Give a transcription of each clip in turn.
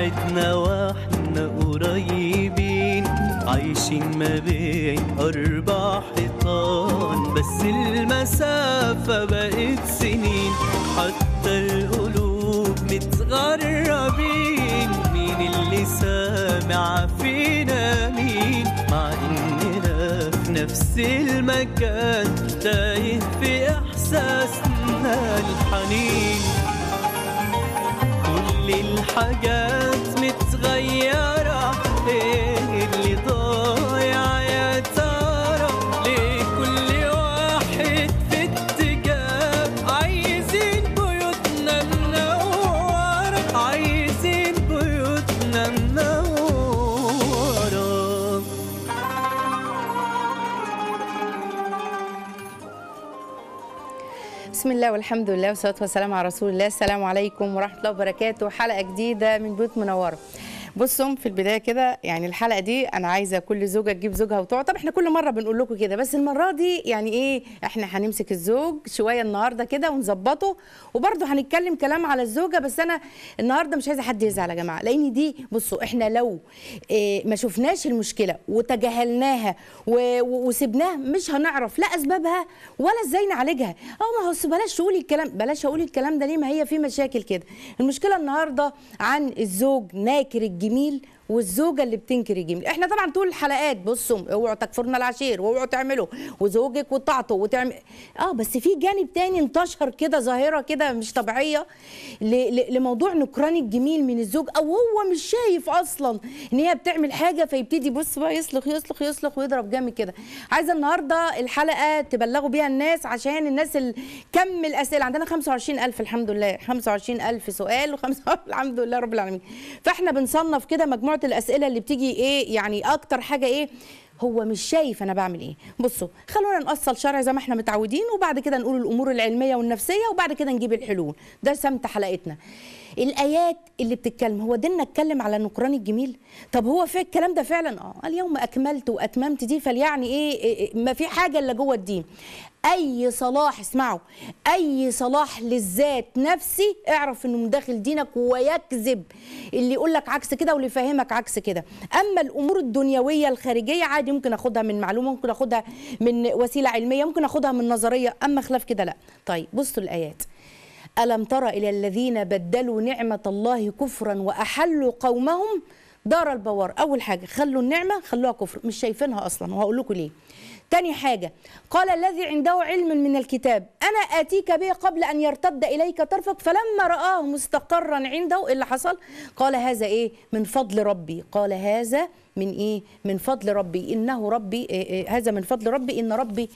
ساعتنا واحنا قريبين عايشين ما بين أربع حيطان بس المسافة بقت سنين حتى القلوب متغربين مين اللي سامع فينا مين مع إننا في نفس المكان تايه في إحساسنا الحنين كل الحاجات والحمد لله والصلاه والسلام على رسول الله السلام عليكم ورحمه الله وبركاته حلقه جديده من بيوت منوره بصوا في البدايه كده يعني الحلقه دي انا عايزه كل زوجه تجيب زوجها وتقعد طب احنا كل مره بنقول لكم كده بس المره دي يعني ايه احنا هنمسك الزوج شويه النهارده كده ونظبطه وبرده هنتكلم كلام على الزوجه بس انا النهارده مش عايزه حد يزعل يا جماعه لان دي بصوا احنا لو إيه، ما شفناش المشكله وتجاهلناها وسبناها مش هنعرف لا اسبابها ولا ازاي نعالجها او ما هو بلاش تقولي الكلام بلاش اقول الكلام ده ليه ما هي في مشاكل كده المشكله النهارده عن الزوج ناكر الجميل بيميل والزوجه اللي بتنكر الجميل احنا طبعا طول الحلقات بصوا اوعوا تكفرنا العشير واوعوا تعملوا وزوجك وطاعته وتعمل اه بس في جانب تاني انتشر كده ظاهره كده مش طبيعيه لموضوع نكران الجميل من الزوج او هو مش شايف اصلا ان هي بتعمل حاجه فيبتدي بص بقى يصلخ يصلخ يصلخ ويضرب جامد كده عايزه النهارده الحلقه تبلغوا بيها الناس عشان الناس كم الاسئله عندنا 25000 الحمد لله 25000 سؤال و5 الحمد لله رب العالمين فاحنا بنصنف كده مجموعه مجموعه الاسئله اللي بتيجي ايه يعني اكتر حاجه ايه هو مش شايف انا بعمل ايه بصوا خلونا نقصل شرع زي ما احنا متعودين وبعد كده نقول الامور العلميه والنفسيه وبعد كده نجيب الحلول ده سمت حلقتنا الايات اللي بتتكلم هو ديننا اتكلم على النكران الجميل طب هو في الكلام ده فعلا اه اليوم اكملت واتممت دي فليعني إيه،, إيه،, إيه ما في حاجه الا جوه الدين اي صلاح اسمعوا اي صلاح للذات نفسي اعرف انه مداخل داخل دينك ويكذب اللي يقول لك عكس كده واللي يفهمك عكس كده اما الامور الدنيويه الخارجيه عادي ممكن اخدها من معلومه ممكن اخدها من وسيله علميه ممكن اخدها من نظريه اما خلاف كده لا طيب بصوا الايات الم تر الى الذين بدلوا نعمه الله كفرا واحلوا قومهم دار البوار اول حاجه خلوا النعمه خلوها كفر مش شايفينها اصلا وهقول لكم ليه تاني حاجة قال الذي عنده علم من الكتاب أنا آتيك به قبل أن يرتد إليك طرفك فلما رآه مستقرا عنده إيه اللي حصل قال هذا إيه من فضل ربي قال هذا من إيه من فضل ربي إنه ربي إيه إيه هذا من فضل ربي إن ربي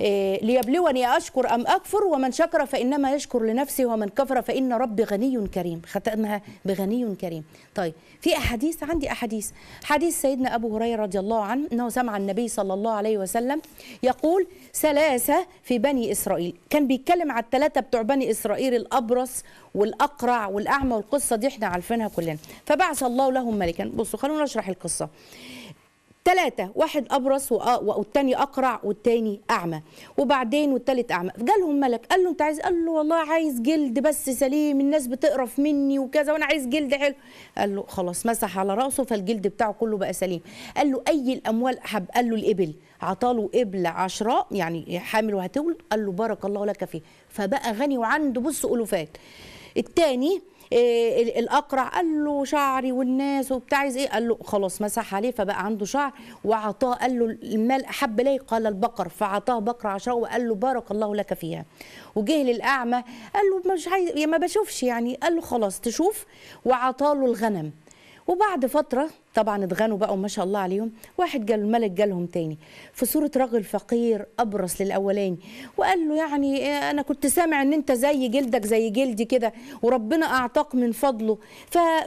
إيه، ليبلوني أشكر أم أكفر ومن شكر فإنما يشكر لنفسه ومن كفر فإن ربي غني كريم ختمها بغني كريم طيب في أحاديث عندي أحاديث حديث سيدنا أبو هريرة رضي الله عنه أنه سمع النبي صلى الله عليه وسلم يقول ثلاثة في بني إسرائيل كان بيتكلم على الثلاثة بتوع بني إسرائيل الأبرص والأقرع والأعمى والقصة دي احنا عارفينها كلنا فبعث الله لهم ملكا بصوا خلونا نشرح القصة ثلاثة واحد أبرص والتاني أقرع والتاني أعمى وبعدين والتالت أعمى فجالهم ملك قال له أنت عايز قال له والله عايز جلد بس سليم الناس بتقرف مني وكذا وأنا عايز جلد حلو قال له خلاص مسح على رأسه فالجلد بتاعه كله بقى سليم قال له أي الأموال أحب قال له الإبل عطاله إبل عشراء يعني حامل وهتولد قال له بارك الله لك فيه فبقى غني وعنده بص ألوفات الثاني إيه الاقرع قال له شعري والناس وبتاع عايز ايه قال له خلاص مسح عليه فبقى عنده شعر وعطاه قال له المال احب الي قال البقر فعطاه بقر عشره وقال له بارك الله لك فيها وجه للاعمى قال له مش عايز ما بشوفش يعني قال له خلاص تشوف وعطاه له الغنم وبعد فتره طبعا اتغنوا بقى وما شاء الله عليهم واحد قال الملك جالهم تاني في صوره رجل فقير ابرص للاولاني وقال له يعني انا كنت سامع ان انت زي جلدك زي جلدي كده وربنا اعطاك من فضله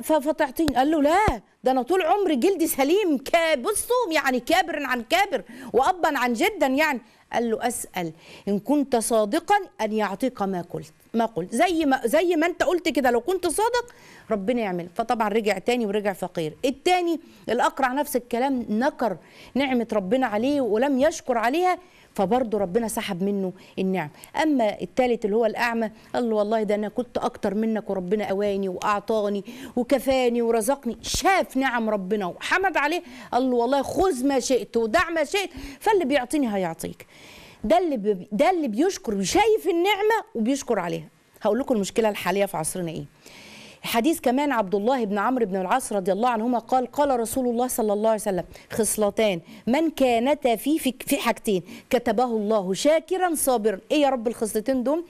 ففتعطيني قال له لا ده انا طول عمري جلدي سليم بصوا يعني كابر عن كابر وابا عن جدا يعني قال له اسال ان كنت صادقا ان يعطيك ما قلت ما قلت زي ما زي ما انت قلت كده لو كنت صادق ربنا يعمل فطبعا رجع تاني ورجع فقير التاني الاقرع نفس الكلام نكر نعمه ربنا عليه ولم يشكر عليها فبرضه ربنا سحب منه النعم اما الثالث اللي هو الاعمى قال له والله ده انا كنت اكتر منك وربنا اواني واعطاني وكفاني ورزقني شاف نعم ربنا وحمد عليه قال له والله خذ ما شئت ودع ما شئت فاللي بيعطيني هيعطيك ده اللي ده اللي بيشكر وشايف النعمه وبيشكر عليها هقول لكم المشكله الحاليه في عصرنا ايه حديث كمان عبد الله بن عمرو بن العاص رضي الله عنهما قال قال رسول الله صلى الله عليه وسلم خصلتان من كانتا في, في حاجتين كتبه الله شاكرا صابرا ايه يا رب الخصلتين دول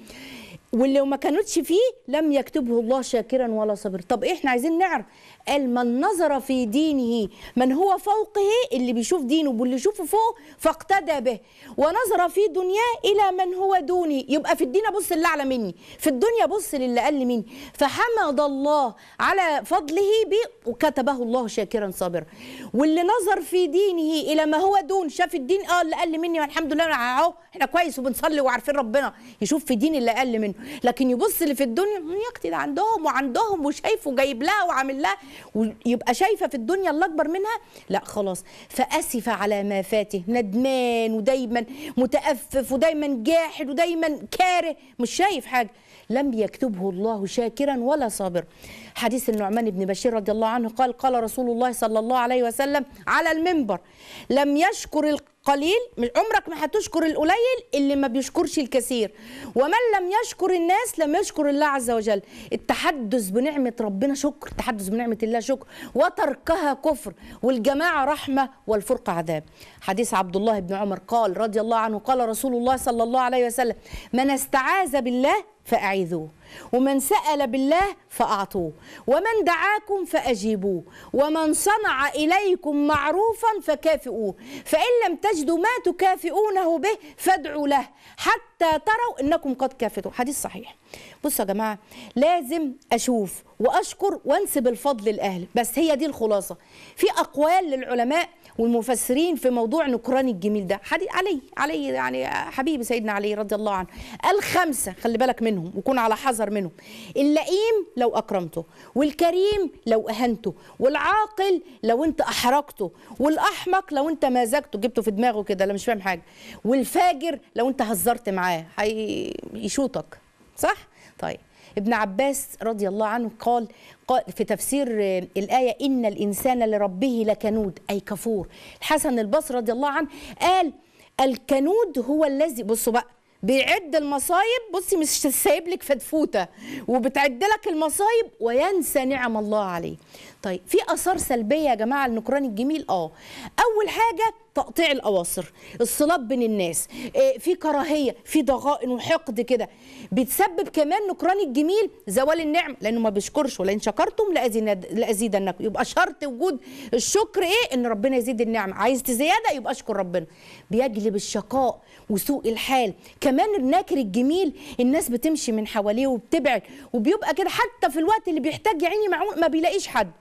واللي ما كانتش فيه لم يكتبه الله شاكرا ولا صبر طب احنا عايزين نعرف قال من نظر في دينه من هو فوقه اللي بيشوف دينه واللي يشوفه فوق فاقتدى به ونظر في دنياه الى من هو دوني يبقى في الدين ابص اللي اعلى مني في الدنيا ابص للي اقل مني فحمد الله على فضله بي وكتبه الله شاكرا صابرا واللي نظر في دينه الى ما هو دون شاف الدين اه اللي اقل مني والحمد لله اهو احنا كويس وبنصلي وعارفين ربنا يشوف في دين اللي اقل منه لكن يبص اللي في الدنيا يقتل عندهم وعندهم وشايفه جايب لها وعامل لها ويبقى شايفه في الدنيا اللي اكبر منها لا خلاص فاسف على ما فاته ندمان ودايما متأفف ودايما جاحد ودايما كاره مش شايف حاجه لم يكتبه الله شاكرا ولا صابرا حديث النعمان بن بشير رضي الله عنه قال قال رسول الله صلى الله عليه وسلم على المنبر لم يشكر القلب قليل عمرك ما هتشكر القليل اللي ما بيشكرش الكثير ومن لم يشكر الناس لم يشكر الله عز وجل التحدث بنعمة ربنا شكر التحدث بنعمة الله شكر وتركها كفر والجماعة رحمة والفرقة عذاب حديث عبد الله بن عمر قال رضي الله عنه قال رسول الله صلى الله عليه وسلم من استعاذ بالله فأعيذوه ومن سأل بالله فأعطوه ومن دعاكم فأجيبوه ومن صنع إليكم معروفا فكافئوه فإن لم تجدوا ما تكافئونه به فادعوا له حتى تروا أنكم قد كافئتوا حديث صحيح بصوا يا جماعة لازم أشوف وأشكر وأنسب الفضل للأهل بس هي دي الخلاصة في أقوال للعلماء والمفسرين في موضوع نكران الجميل ده حد علي علي يعني حبيبي سيدنا علي رضي الله عنه قال خمسه خلي بالك منهم وكون على حذر منهم اللئيم لو اكرمته والكريم لو اهنته والعاقل لو انت احرجته والاحمق لو انت مازجته جبته في دماغه كده لا مش فاهم حاجه والفاجر لو انت هزرت معاه هيشوطك صح ابن عباس رضي الله عنه قال, قال في تفسير آه، الآية إن الإنسان لربه لكنود أي كفور الحسن البصري رضي الله عنه قال الكنود هو الذي بصوا بقى بيعد المصايب بصي مش سايب لك فتفوته وبتعد لك المصايب وينسى نعم الله عليه طيب في اثار سلبيه يا جماعه النكران الجميل اه اول حاجه تقطيع الاواصر الصلاب بين الناس آه، في كراهيه في ضغائن وحقد كده بتسبب كمان نكران الجميل زوال النعم لانه ما بيشكرش ان شكرتم لازيدنكم يبقى شرط وجود الشكر ايه ان ربنا يزيد النعم عايز زياده يبقى اشكر ربنا بيجلب الشقاء وسوء الحال كمان الناكر الجميل الناس بتمشي من حواليه وبتبعد وبيبقى كده حتى في الوقت اللي بيحتاج يعني ما بيلاقيش حد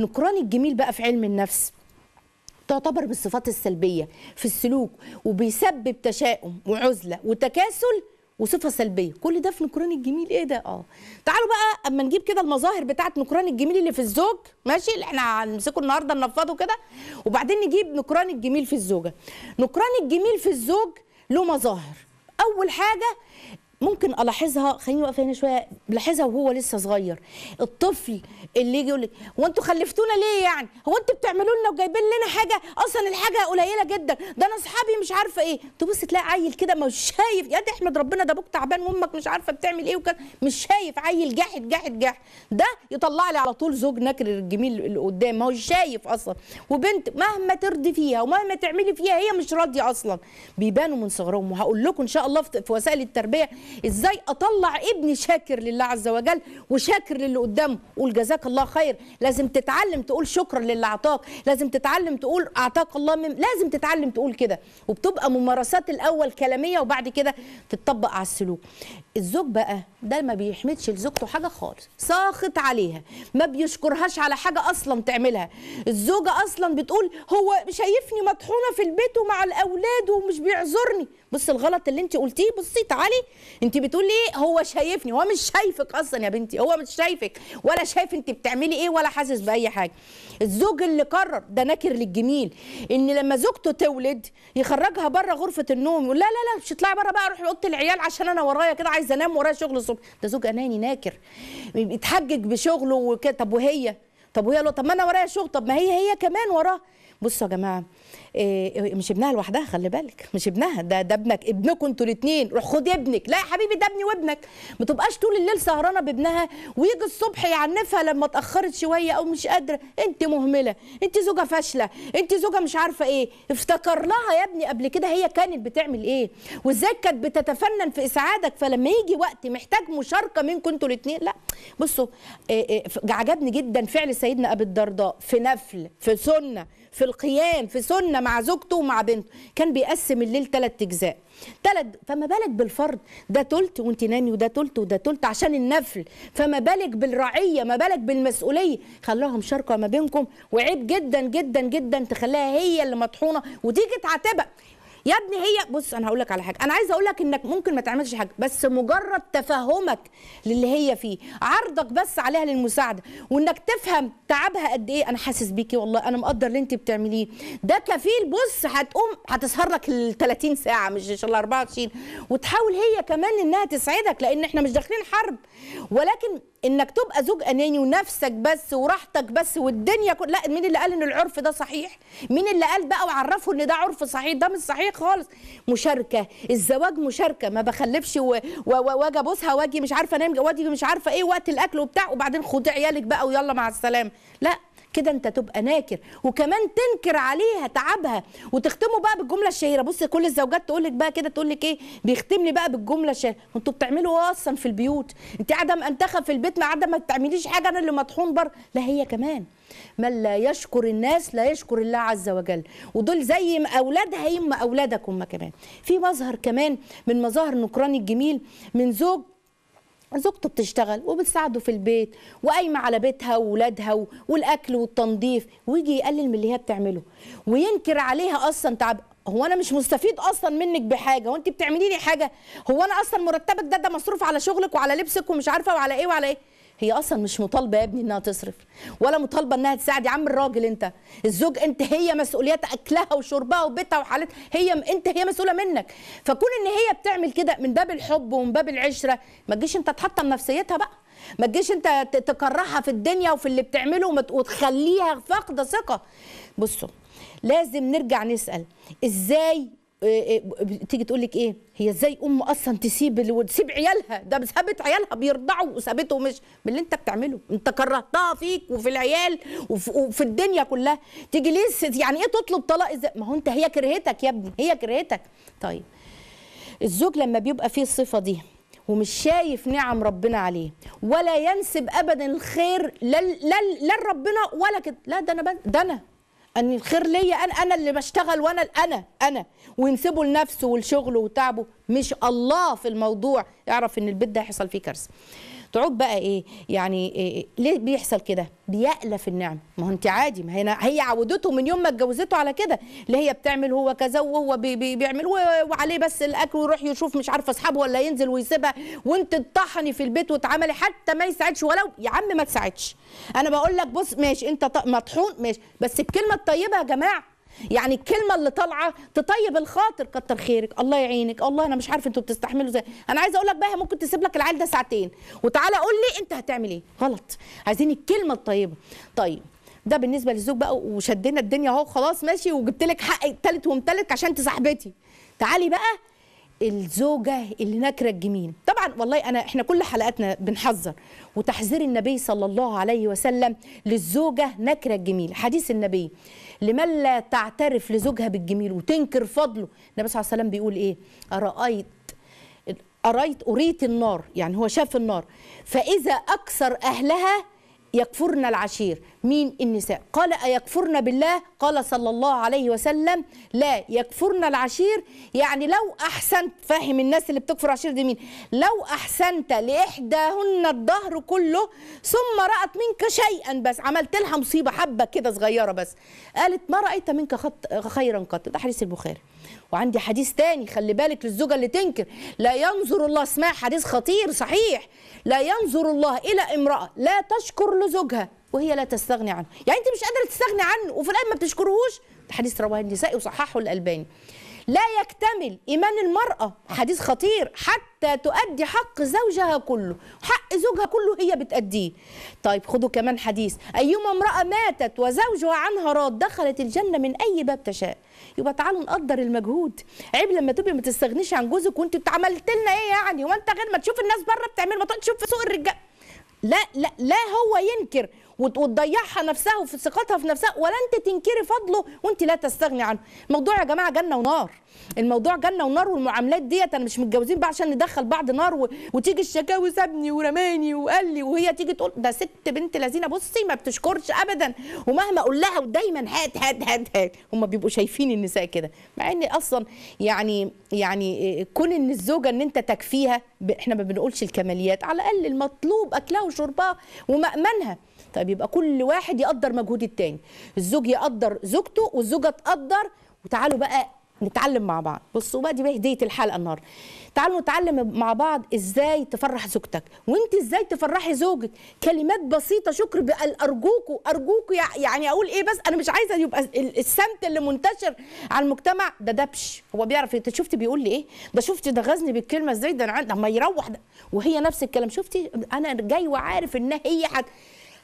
نكران الجميل بقى في علم النفس تعتبر بالصفات السلبيه في السلوك وبيسبب تشاؤم وعزله وتكاسل وصفه سلبيه كل ده في نكران الجميل ايه ده اه تعالوا بقى اما نجيب كده المظاهر بتاعه نكران الجميل اللي في الزوج ماشي اللي احنا هنمسكه النهارده ننفضه كده وبعدين نجيب نكران الجميل في الزوجه نكران الجميل في الزوج له مظاهر اول حاجه ممكن الاحظها خليني واقفه هنا شويه بلاحظها وهو لسه صغير الطفل اللي يجي يقول لك هو انتوا خلفتونا ليه يعني هو انتوا بتعملوا لنا وجايبين لنا حاجه اصلا الحاجه قليله جدا ده انا اصحابي مش عارفه ايه تبص تلاقي عيل كده مش شايف يا دي احمد ربنا ده ابوك تعبان وامك مش عارفه بتعمل ايه وكده مش شايف عيل جاحد جاحد جاحد ده يطلع لي على طول زوج نكر الجميل اللي قدام ما هو شايف اصلا وبنت مهما ترضي فيها ومهما تعملي فيها هي مش راضيه اصلا بيبانوا من صغرهم وهقول لكم ان شاء الله في وسائل التربيه ازاي اطلع ابني شاكر لله عز وجل وشاكر للي قدامه قول جزاك الله خير لازم تتعلم تقول شكرا للي اعطاك لازم تتعلم تقول اعطاك الله من لازم تتعلم تقول كده وبتبقى ممارسات الاول كلاميه وبعد كده تتطبق على السلوك الزوج بقى ده ما بيحمدش لزوجته حاجه خالص ساخط عليها ما بيشكرهاش على حاجه اصلا تعملها الزوجه اصلا بتقول هو شايفني مطحونه في البيت ومع الاولاد ومش بيعذرني بص الغلط اللي انت قلتيه بصي تعالي انت بتقولي ايه هو شايفني هو مش شايفك اصلا يا بنتي هو مش شايفك ولا شايف انت بتعملي ايه ولا حاسس باي حاجه الزوج اللي قرر ده ناكر للجميل ان لما زوجته تولد يخرجها بره غرفه النوم يقول لا لا لا مش اطلعي بره بقى روحي اوضه العيال عشان انا ورايا كده عايز عايز انام ورايا شغل الصبح ده زوج اناني ناكر بيتحجج بشغله وكده طب وهي طب وهي لو طب ما انا ورايا شغل طب ما هي هي كمان وراها بصوا يا جماعه إيه مش ابنها لوحدها خلي بالك مش ابنها ده ده ابنك ابنكم انتوا الاثنين روح خد ابنك لا يا حبيبي ده ابني وابنك ما تبقاش طول الليل سهرانه بابنها ويجي الصبح يعنفها لما اتاخرت شويه او مش قادره انت مهمله انت زوجه فاشله انت زوجه مش عارفه ايه افتكر لها يا ابني قبل كده هي كانت بتعمل ايه وازاي كانت بتتفنن في اسعادك فلما يجي وقت محتاج مشاركه منكم انتوا الاثنين لا بصوا إيه إيه عجبني جدا فعل سيدنا ابي الدرداء في نفل في سنه في القيام في سنه مع زوجته ومع بنته كان بيقسم الليل ثلاث اجزاء ثلاث فما بالك بالفرد ده تلت وانت نامي وده تلت وده تلت عشان النفل فما بالك بالرعيه ما بالك بالمسؤوليه خلوهم شاركوا ما بينكم وعيب جدا جدا جدا تخليها هي اللي مطحونه وتيجي تعاتبها يا ابني هي بص انا هقول لك على حاجه انا عايزه اقول لك انك ممكن ما تعملش حاجه بس مجرد تفهمك للي هي فيه عرضك بس عليها للمساعده وانك تفهم تعبها قد ايه انا حاسس بيكي والله انا مقدر اللي انت بتعمليه ده كفيل بص هتقوم هتسهر لك ال 30 ساعه مش ان شاء الله 24 وتحاول هي كمان انها تسعدك لان احنا مش داخلين حرب ولكن انك تبقى زوج اناني ونفسك بس وراحتك بس والدنيا كل... لا مين اللي قال ان العرف ده صحيح مين اللي قال بقى وعرفه ان ده عرف صحيح ده مش صحيح خالص مشاركه الزواج مشاركه ما بخلفش واجي ابوسها واجي مش عارفه انام واجي مش عارفه ايه وقت الاكل وبتاع وبعدين خد عيالك بقى ويلا مع السلامه لا كده انت تبقى ناكر وكمان تنكر عليها تعبها وتختمه بقى بالجمله الشهيره بص كل الزوجات تقول لك بقى كده تقول لك ايه بيختم لي بقى بالجمله الشهيره انتوا بتعملوا اصلا في البيوت انت قاعده انتخب في البيت ما قاعده ما بتعمليش حاجه انا اللي مطحون بره لا هي كمان من لا يشكر الناس لا يشكر الله عز وجل ودول زي ما اولادها يما اولادك هم كمان في مظهر كمان من مظاهر النكران الجميل من زوج زوجته بتشتغل وبتساعده في البيت وقايمه على بيتها واولادها والاكل والتنظيف ويجي يقلل من اللي هي بتعمله وينكر عليها اصلا تعب هو انا مش مستفيد اصلا منك بحاجه وانت بتعملي لي حاجه هو انا اصلا مرتبك ده ده مصروف على شغلك وعلى لبسك ومش عارفه وعلى ايه وعلى ايه هي اصلا مش مطالبه يا ابني انها تصرف ولا مطالبه انها تساعد يا عم الراجل انت الزوج انت هي مسؤوليات اكلها وشربها وبيتها وحالتها هي انت هي مسؤوله منك فكون ان هي بتعمل كده من باب الحب ومن باب العشره ما تجيش انت تحطم نفسيتها بقى ما تجيش انت تكرهها في الدنيا وفي اللي بتعمله وتخليها فاقده ثقه بصوا لازم نرجع نسال ازاي إيه، إيه، تيجي تقول لك ايه هي ازاي ام اصلا تسيب تسيب عيالها ده سابت عيالها بيرضعوا وسابته مش من اللي انت بتعمله انت كرهتها فيك وفي العيال وفي, وفي الدنيا كلها تيجي ليه يعني ايه تطلب طلاق ازاي ما هو انت هي كرهتك يا ابني هي كرهتك طيب الزوج لما بيبقى فيه الصفه دي ومش شايف نعم ربنا عليه ولا ينسب ابدا الخير لا لا لربنا ولا كده لا ده انا ده انا ان الخير ليا انا انا اللي بشتغل وانا انا انا وينسبه لنفسه ولشغله وتعبه مش الله في الموضوع اعرف ان البيت ده هيحصل فيه كارثه تعود بقى ايه يعني إيه, إيه، ليه بيحصل كده بيألف النعم ما هو انت عادي ما هنا هي عودته من يوم ما اتجوزته على كده اللي هي بتعمل هو كذا وهو بي بي بيعمل وعليه بس الاكل ويروح يشوف مش عارفه اصحابه ولا ينزل ويسيبها وانت تطحني في البيت وتعملي حتى ما يساعدش ولو يا عم ما تساعدش انا بقول لك بص ماشي انت مطحون ماشي بس الكلمه الطيبه يا جماعه يعني الكلمه اللي طالعه تطيب الخاطر كتر خيرك الله يعينك الله انا مش عارف انتوا بتستحملوا ازاي انا عايزه اقول لك بقى ممكن تسيب لك العيال ده ساعتين وتعالى قول لي انت هتعمل ايه غلط عايزين الكلمه الطيبه طيب ده بالنسبه للزوج بقى وشدينا الدنيا اهو خلاص ماشي وجبت لك حقي تالت ومتالت عشان انت تعالي بقى الزوجه اللي نكره الجميل طبعا والله انا احنا كل حلقاتنا بنحذر وتحذير النبي صلى الله عليه وسلم للزوجه نكره الجميل حديث النبي لمن لا تعترف لزوجها بالجميل وتنكر فضله النبي صلى الله عليه وسلم بيقول ايه ارايت أريت أريت النار يعني هو شاف النار فإذا أكثر أهلها يكفرن العشير مين النساء قال أيكفرن بالله قال صلى الله عليه وسلم لا يكفرن العشير يعني لو أحسنت فاهم الناس اللي بتكفر عشير دي مين لو أحسنت لإحداهن الظهر كله ثم رأت منك شيئا بس عملت لها مصيبة حبة كده صغيرة بس قالت ما رأيت منك خيرا قط ده حديث البخاري وعندي حديث تاني خلي بالك للزوجه اللي تنكر لا ينظر الله اسمها حديث خطير صحيح لا ينظر الله الى امراه لا تشكر لزوجها وهي لا تستغني عنه يعني انت مش قادره تستغني عنه وفي الاخر ما بتشكرهوش حديث رواه النسائي وصححه الالباني لا يكتمل إيمان المرأة حديث خطير حتى تؤدي حق زوجها كله حق زوجها كله هي بتأديه طيب خدوا كمان حديث أيما امرأة ماتت وزوجها عنها راض دخلت الجنة من أي باب تشاء يبقى تعالوا نقدر المجهود عيب لما تبقي ما تستغنيش عن جوزك وانت عملت لنا ايه يعني وانت غير ما تشوف الناس بره بتعمل ما تشوف في سوق الرجال لا لا لا هو ينكر وتضيعها نفسها وفي ثقتها في نفسها ولا انت تنكري فضله وانت لا تستغني عنه الموضوع يا جماعه جنه ونار الموضوع جنه ونار والمعاملات ديت انا مش متجوزين بقى عشان ندخل بعض نار و... وتيجي الشكاوي سابني ورماني وقال لي وهي تيجي تقول ده ست بنت لذينه بصي ما بتشكرش ابدا ومهما اقول لها ودايما هات هات هات هات هم بيبقوا شايفين النساء كده مع ان اصلا يعني يعني كون ان الزوجه ان انت تكفيها احنا ما بنقولش الكماليات على الاقل المطلوب اكلها وشربها ومامنها طيب يبقى كل واحد يقدر مجهود التاني الزوج يقدر زوجته والزوجه تقدر وتعالوا بقى نتعلم مع بعض بصوا بقى دي بقى هديه الحلقه النهارده تعالوا نتعلم مع بعض ازاي تفرح زوجتك وانت ازاي تفرحي زوجك كلمات بسيطه شكر ارجوكوا ارجوكوا يعني اقول ايه بس انا مش عايزه يبقى السمت اللي منتشر على المجتمع ده دبش هو بيعرف انت إيه؟ شفتي بيقول لي ايه ده شفتي ده غزني بالكلمه ازاي ده انا ما يروح ده وهي نفس الكلام شفتي انا جاي وعارف ان هي حد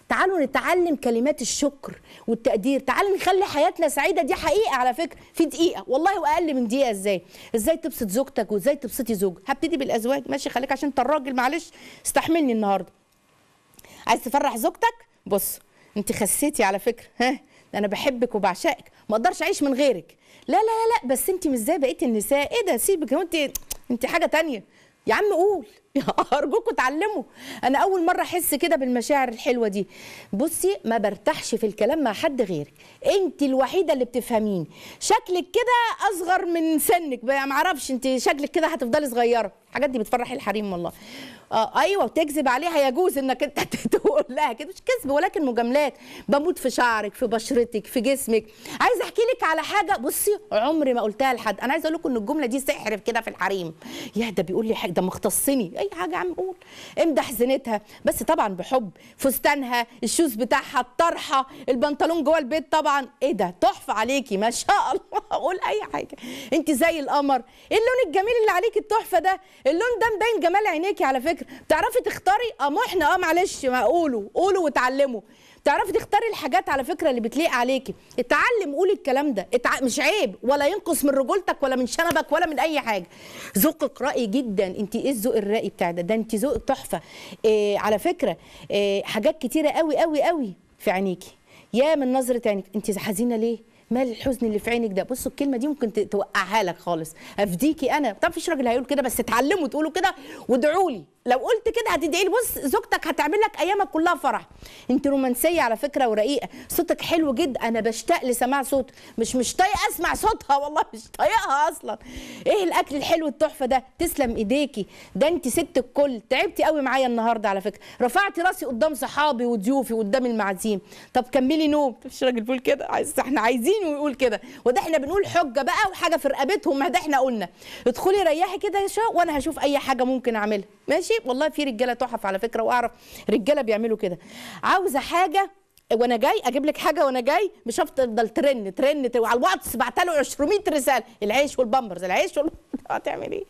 تعالوا نتعلم كلمات الشكر والتقدير تعالوا نخلي حياتنا سعيده دي حقيقه على فكره في دقيقه والله واقل من دقيقه ازاي ازاي تبسط زوجتك وازاي تبسطي زوجك هبتدي بالازواج ماشي خليك عشان انت الراجل معلش استحملني النهارده عايز تفرح زوجتك بص انت خسيتي على فكره ها انا بحبك وبعشقك ما اقدرش اعيش من غيرك لا لا لا, بس انت مش زي بقيه النساء ايه ده سيبك انت انت حاجه تانية يا عم قول ارجوكوا اتعلموا انا اول مره احس كده بالمشاعر الحلوه دي بصي ما برتاحش في الكلام مع حد غيرك انت الوحيده اللي بتفهميني شكلك كده اصغر من سنك ما اعرفش انت شكلك كده هتفضلي صغيره الحاجات دي بتفرح الحريم والله آه ايوه وتكذب عليها يجوز انك انت تقول لها كده مش كذب ولكن مجاملات بموت في شعرك في بشرتك في جسمك عايز احكي لك على حاجه بصي عمري ما قلتها لحد انا عايزه اقول لكم ان الجمله دي سحر كده في الحريم يا ده بيقول لي حاجه ده مختصني اي حاجه عم قول امدح زينتها بس طبعا بحب فستانها الشوز بتاعها الطرحه البنطلون جوه البيت طبعا ايه ده تحفه عليكي ما شاء الله اقول اي حاجه انت زي القمر ايه اللون الجميل اللي عليكي التحفه ده اللون ده مبين جمال عينيكي على فكره بتعرفي تختاري اه احنا اه معلش ما قولوا قولوا وتعلموا تعرفي تختاري الحاجات على فكره اللي بتليق عليكي اتعلم قولي الكلام ده اتع... مش عيب ولا ينقص من رجولتك ولا من شنبك ولا من اي حاجه ذوقك رائي جدا انت ايه الذوق الرائي بتاع ده ده انت ذوق تحفه إيه على فكره إيه حاجات كتيره قوي قوي قوي في عينيكي يا من نظره عينك انت حزينه ليه مال الحزن اللي في عينك ده بصوا الكلمه دي ممكن توقعها لك خالص افديكي انا طب فيش راجل هيقول كده بس اتعلموا تقولوا كده وادعوا لي لو قلت كده هتدعي لي بص زوجتك هتعمل لك ايامك كلها فرح انت رومانسيه على فكره ورقيقه صوتك حلو جدا انا بشتاق لسماع صوت مش مش طايقه اسمع صوتها والله مش طايقها اصلا ايه الاكل الحلو التحفه ده تسلم ايديكي ده انت ست الكل تعبتي قوي معايا النهارده على فكره رفعتي راسي قدام صحابي وضيوفي قدام المعازيم طب كملي نوم مش راجل بيقول كده عايز احنا عايزينه يقول كده وده احنا بنقول حجه بقى وحاجه في رقبتهم ما ده احنا قلنا ادخلي ريحي كده يا شو وانا هشوف اي حاجه ممكن اعملها ماشي والله في رجاله تحف على فكره واعرف رجاله بيعملوا كده عاوزه حاجه وانا جاي اجيب لك حاجه وانا جاي مش هفضل ترن ترن على الواتس بعت له 200 رساله العيش والبامبرز العيش وال هتعمل ايه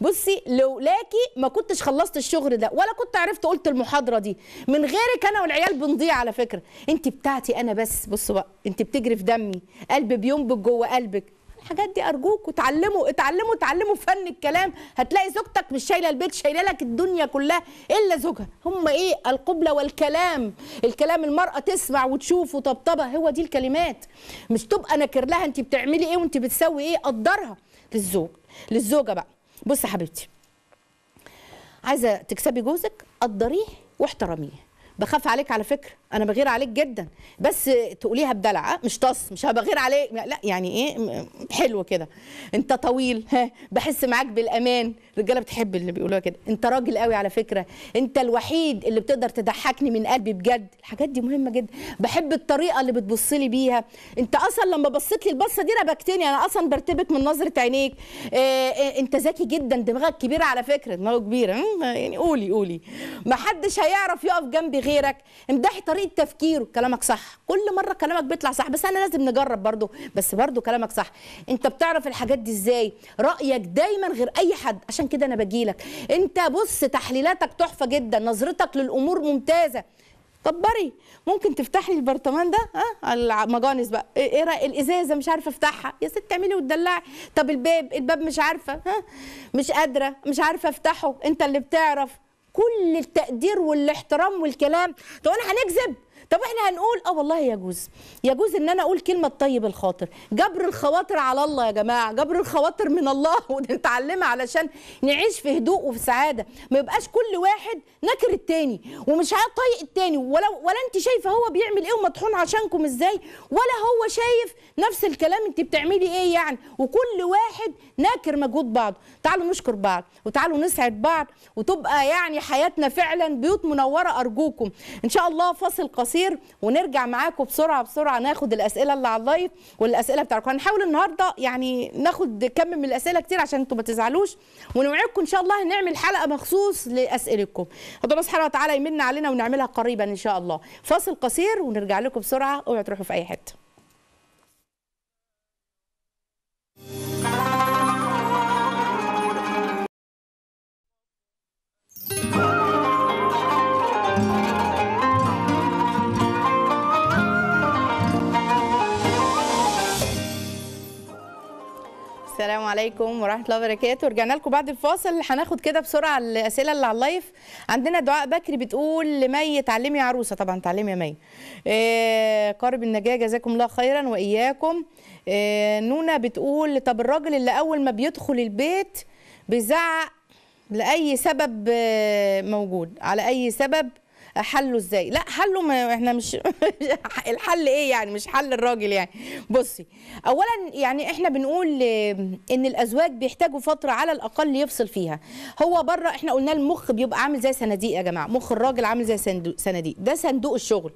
بصي لولاكي ما كنتش خلصت الشغل ده ولا كنت عرفت قلت المحاضره دي من غيرك انا والعيال بنضيع على فكره انت بتاعتي انا بس بصوا بقى انت بتجري في دمي قلبي بينبج جوه قلبك الحاجات دي ارجوكوا اتعلموا اتعلموا اتعلموا فن الكلام هتلاقي زوجتك مش شايله البيت شايله لك الدنيا كلها الا زوجها هم ايه القبله والكلام الكلام المراه تسمع وتشوف وطبطبه هو دي الكلمات مش تبقى ناكر لها انت بتعملي ايه وانت بتسوي ايه قدرها للزوج للزوجه بقى بص يا حبيبتي عايزه تكسبي جوزك قدريه واحترميه بخاف عليك على فكره انا بغير عليك جدا بس تقوليها بدلع مش طص مش بغير عليك لا يعني ايه حلو كده انت طويل ها بحس معاك بالامان الرجاله بتحب اللي بيقولوها كده انت راجل قوي على فكره انت الوحيد اللي بتقدر تضحكني من قلبي بجد الحاجات دي مهمه جدا بحب الطريقه اللي بتبص لي بيها انت اصلا لما بصيت لي البصه دي ربكتني انا اصلا برتبك من نظره عينيك آه،, اه انت ذكي جدا دماغك كبيره على فكره دماغه كبيره يعني قولي قولي محدش هيعرف يقف جنبي غيرك امدحي طريقه طريقه تفكيره كلامك صح كل مره كلامك بيطلع صح بس انا لازم نجرب برضو بس برضو كلامك صح انت بتعرف الحاجات دي ازاي رايك دايما غير اي حد عشان كده انا بجيلك انت بص تحليلاتك تحفه جدا نظرتك للامور ممتازه كبري ممكن تفتح لي البرطمان ده ها المجانس بقى إيه،, ايه رأي الازازه مش عارفه افتحها يا ست اعملي وتدلعي طب الباب الباب مش عارفه ها مش قادره مش عارفه افتحه انت اللي بتعرف كل التقدير والاحترام والكلام طب انا هنكذب طب احنا هنقول اه والله يجوز يجوز ان انا اقول كلمه طيب الخاطر جبر الخواطر على الله يا جماعه جبر الخواطر من الله ونتعلمها علشان نعيش في هدوء وفي سعاده ما يبقاش كل واحد نكر التاني ومش طايق التاني ولا ولا انت شايفه هو بيعمل ايه ومطحون عشانكم ازاي ولا هو شايف نفس الكلام انت بتعملي ايه يعني وكل واحد ناكر مجهود بعضه تعالوا نشكر بعض وتعالوا نسعد بعض وتبقى يعني حياتنا فعلا بيوت منوره ارجوكم ان شاء الله فاصل قصير قصير ونرجع معاكم بسرعه بسرعه ناخد الاسئله اللي على اللايف والاسئله بتاعتكم هنحاول النهارده يعني ناخد كم من الاسئله كتير عشان انتم ما تزعلوش ونوعدكم ان شاء الله نعمل حلقه مخصوص لاسئلتكم ربنا سبحانه وتعالى يمن علينا ونعملها قريبا ان شاء الله فاصل قصير ونرجع لكم بسرعه اوعوا تروحوا في اي حته السلام عليكم ورحمه الله وبركاته رجعنا لكم بعد الفاصل هناخد كده بسرعه الاسئله اللي على اللايف عندنا دعاء بكري بتقول لمي تعلمي عروسه طبعا تعلمي يا مي آه قارب النجاه جزاكم الله خيرا واياكم آه نونا بتقول طب الراجل اللي اول ما بيدخل البيت بيزعق لاي سبب آه، موجود على اي سبب حله ازاي لا حله ما احنا مش الحل ايه يعني مش حل الراجل يعني بصي اولا يعني احنا بنقول ان الازواج بيحتاجوا فتره على الاقل يفصل فيها هو بره احنا قلنا المخ بيبقى عامل زي صناديق يا جماعه مخ الراجل عامل زي صناديق ده صندوق الشغل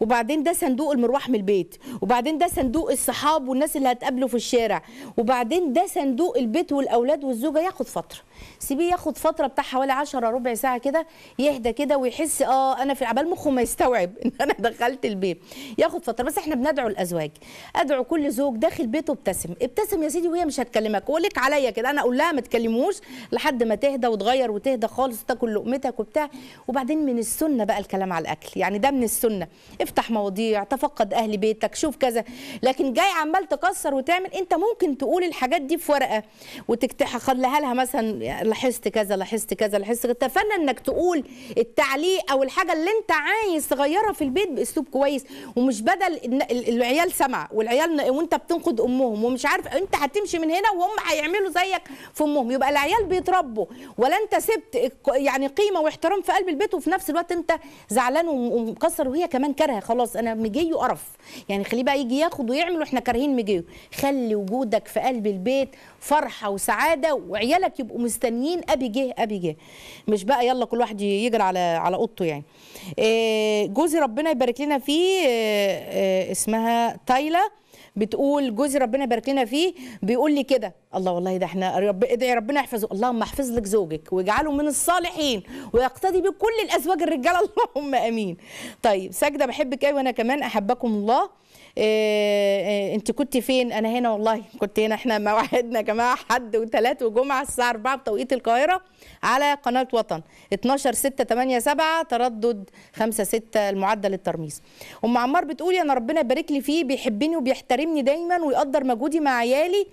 وبعدين ده صندوق المروح من البيت وبعدين ده صندوق الصحاب والناس اللي هتقابله في الشارع وبعدين ده صندوق البيت والاولاد والزوجه ياخد فتره سيبيه ياخد فتره بتاع حوالي 10 ربع ساعه كده يهدى كده ويحس اه انا في عبال مخه ما يستوعب ان انا دخلت البيت ياخد فتره بس احنا بندعو الازواج ادعو كل زوج داخل بيته ابتسم ابتسم يا سيدي وهي مش هتكلمك ولك عليا كده انا اقول لها ما تكلموش لحد ما تهدى وتغير وتهدى خالص تاكل لقمتك وبتاع وبعدين من السنه بقى الكلام على الاكل يعني ده من السنه افتح مواضيع تفقد اهل بيتك شوف كذا لكن جاي عمال تكسر وتعمل انت ممكن تقول الحاجات دي في ورقه وتكتحها خليها لها مثلا يعني لاحظت كذا لاحظت كذا لاحظت كذا تفنن انك تقول التعليق او الحاجه اللي انت عايز تغيرها في البيت باسلوب كويس ومش بدل العيال سمع والعيال وانت بتنقد امهم ومش عارف انت هتمشي من هنا وهم هيعملوا زيك في امهم يبقى العيال بيتربوا ولا انت سبت يعني قيمه واحترام في قلب البيت وفي نفس الوقت انت زعلان ومكسر وهي كمان كارهه خلاص انا مجي قرف يعني خليه بقى يجي ياخد ويعمل واحنا كارهين مجيه خلي وجودك في قلب البيت فرحه وسعاده وعيالك يبقوا مستنيين ابي جه ابي جه مش بقى يلا كل واحد يجري على على اوضته يعني آه، جوزي ربنا يبارك لنا فيه آه، آه، اسمها تايلا بتقول جوزي ربنا يبارك لنا فيه بيقول لي كده الله والله ده احنا رب ادعي ربنا يحفظه اللهم احفظ لك زوجك واجعله من الصالحين ويقتدي بكل الازواج الرجاله اللهم امين طيب ساجده بحبك قوي وانا كمان احبكم الله إيه،, إيه انت كنت فين انا هنا والله كنت هنا احنا موعدنا يا جماعه حد وثلاث وجمعه الساعه 4 بتوقيت القاهره على قناه وطن 12 6 8 7 تردد 5 6 المعدل الترميز ام عمار بتقولي انا ربنا يبارك لي فيه بيحبني وبيحترمني دايما ويقدر مجهودي مع عيالي